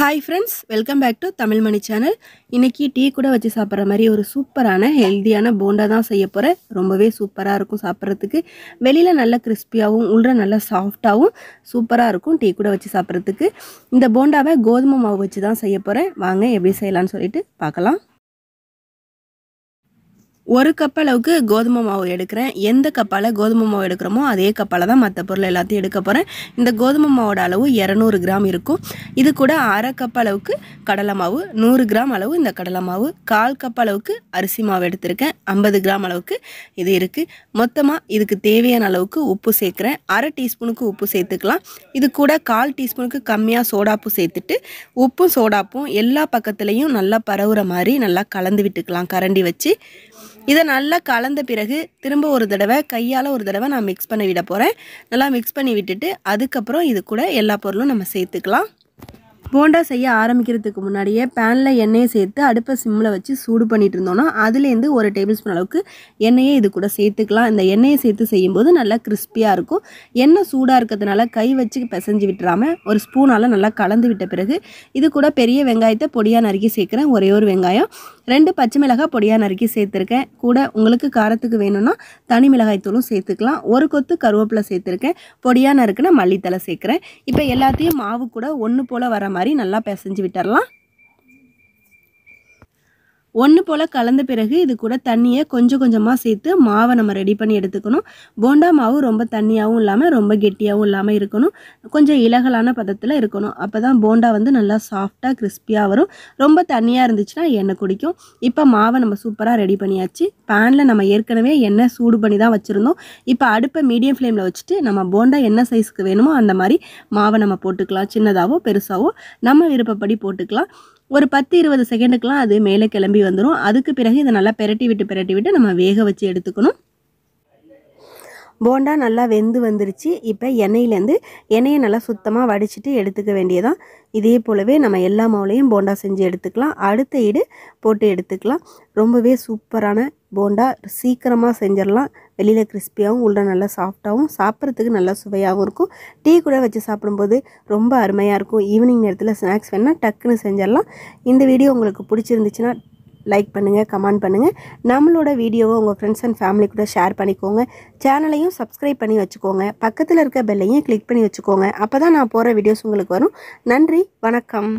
hi friends welcome back to Tamil Mani channel இன்றைக்கி tea கூட வச்சு சாப்பிட்ற மாதிரி ஒரு சூப்பரான ஹெல்த்தியான போண்டா தான் செய்ய போகிறேன் ரொம்பவே சூப்பராக இருக்கும் சாப்பிட்றதுக்கு வெளியில் நல்ல கிறிஸ்பியாகவும் உள்ள நல்ல சாஃப்டாகவும் சூப்பராக இருக்கும் டீ கூட வச்சு சாப்பிட்றதுக்கு இந்த போண்டாவை கோதுமை மாவு வச்சு தான் செய்ய போகிறேன் வாங்க எப்படி செய்யலான்னு சொல்லிட்டு பார்க்கலாம் ஒரு கப் அளவுக்கு கோதுமை மாவு எடுக்கிறேன் எந்த கப்பால் கோதுமை மாவு எடுக்கிறோமோ அதே கப்பால் தான் மற்ற பொருள் எல்லாத்தையும் எடுக்க போகிறேன் இந்த கோதுமை மாவோட அளவு இரநூறு கிராம் இருக்கும் இது கூட அரை கப் அளவுக்கு கடலை மாவு நூறு கிராம் அளவு இந்த கடலை மாவு கால் கப் அளவுக்கு அரிசி மாவு எடுத்திருக்கேன் ஐம்பது கிராம் அளவுக்கு இது இருக்குது மொத்தமாக இதுக்கு தேவையான அளவுக்கு உப்பு சேர்க்குறேன் அரை டீஸ்பூனுக்கு உப்பு சேர்த்துக்கலாம் இது கூட கால் டீஸ்பூனுக்கு கம்மியாக சோடாப்பு சேர்த்துட்டு உப்பும் சோடாப்பும் எல்லா பக்கத்துலேயும் நல்லா பரவுற மாதிரி நல்லா கலந்து விட்டுக்கலாம் கரண்டி வச்சு இதை நல்லா கலந்த பிறகு திரும்ப ஒரு தடவை கையால் ஒரு தடவை நான் மிக்ஸ் பண்ணி விட போகிறேன் நல்லா மிக்ஸ் பண்ணி விட்டுட்டு அதுக்கப்புறம் இது கூட எல்லா பொருளும் நம்ம சேர்த்துக்கலாம் போண்டா செய்ய ஆரம்பிக்கிறதுக்கு முன்னாடியே பேனில் எண்ணெயை சேர்த்து அடுப்பை சிம்மில் வச்சு சூடு பண்ணிட்டு இருந்தோன்னா அதுலேருந்து ஒரு டேபிள் ஸ்பூன் அளவுக்கு எண்ணெயை இது கூட சேர்த்துக்கலாம் இந்த எண்ணெயை சேர்த்து செய்யும்போது நல்லா கிறிஸ்பியாக இருக்கும் எண்ணெய் சூடாக இருக்கிறதுனால கை வச்சு பிசைஞ்சு விட்டுறாமல் ஒரு ஸ்பூனால் நல்லா கலந்து விட்ட பிறகு இது கூட பெரிய வெங்காயத்தை பொடியாக நறுக்கி சேர்க்குறேன் ஒரே ஒரு வெங்காயம் ரெண்டு பச்சை மிளகாய் பொடியாக நறுக்கி சேர்த்துருக்கேன் கூட உங்களுக்கு காரத்துக்கு வேணும்னா தனி மிளகாய் தூளும் சேர்த்துக்கலாம் ஒரு கொத்து கருவேப்பிலை சேர்த்துருக்கேன் பொடியாக நறுக்குன்னா மல்லித்தலை சேர்க்குறேன் இப்போ எல்லாத்தையும் மாவு கூட ஒன்று போல் வர மாதிரி நல்லா பிசைஞ்சு விட்டுரலாம் ஒன்று போல் கலந்த பிறகு இது கூட தண்ணியை கொஞ்சம் கொஞ்சமாக சேர்த்து மாவை நம்ம ரெடி பண்ணி எடுத்துக்கணும் போண்டா மாவு ரொம்ப தண்ணியாகவும் இல்லாமல் ரொம்ப கெட்டியாகவும் இல்லாமல் இருக்கணும் கொஞ்சம் இலகலான பதத்தில் இருக்கணும் அப்போ தான் போண்டா வந்து நல்லா சாஃப்டாக கிறிஸ்பியாக வரும் ரொம்ப தண்ணியாக இருந்துச்சுன்னா எண்ணெய் குடிக்கும் இப்போ மாவை நம்ம சூப்பராக ரெடி பண்ணியாச்சு பேனில் நம்ம ஏற்கனவே எண்ணெய் சூடு பண்ணி தான் வச்சுருந்தோம் இப்போ அடுப்பை மீடியம் ஃப்ளேமில் வச்சுட்டு நம்ம போண்டா என்ன சைஸ்க்கு வேணுமோ அந்த மாதிரி மாவை நம்ம போட்டுக்கலாம் சின்னதாகவோ பெருசாகவோ நம்ம விருப்பப்படி போட்டுக்கலாம் ஒரு பத்து இருபது செகண்டுக்கெலாம் அது மேலே கிளம்பி வந்துடும் அதுக்கு பிறகு இதை நல்லா பெரட்டி விட்டு பெரட்டி விட்டு நம்ம வேக வச்சு எடுத்துக்கணும் போண்டா நல்லா வெந்து வந்துருச்சு இப்போ எண்ணெயிலேருந்து எண்ணெயை நல்லா சுத்தமாக வடிச்சிட்டு எடுத்துக்க வேண்டியதான் இதே போலவே நம்ம எல்லா மாவுலையும் போண்டா செஞ்சு எடுத்துக்கலாம் அடுத்த ஈடு போட்டு எடுத்துக்கலாம் ரொம்பவே சூப்பரான போண்டா சீக்கிரமாக செஞ்சிடலாம் வெளியில் கிறிஸ்பியாகவும் உள்ள நல்லா சாஃப்டாகவும் சாப்பிட்றதுக்கு நல்லா சுவையாகவும் இருக்கும் டீ கூட வச்சு சாப்பிடும்போது ரொம்ப அருமையாக இருக்கும் ஈவினிங் நேரத்தில் ஸ்நாக்ஸ் வேணால் டக்குன்னு செஞ்சிடலாம் இந்த வீடியோ உங்களுக்கு பிடிச்சிருந்துச்சுன்னா லைக் பண்ணுங்கள் கமெண்ட் பண்ணுங்கள் நம்மளோட வீடியோவை உங்கள் ஃப்ரெண்ட்ஸ் அண்ட் ஃபேமிலி கூட ஷேர் பண்ணிக்கோங்க சேனலையும் சப்ஸ்கிரைப் பண்ணி வச்சுக்கோங்க பக்கத்தில் இருக்க பெல்லையும் கிளிக் பண்ணி வச்சுக்கோங்க அப்போ தான் நான் போகிற வீடியோஸ் உங்களுக்கு வரும் நன்றி வணக்கம்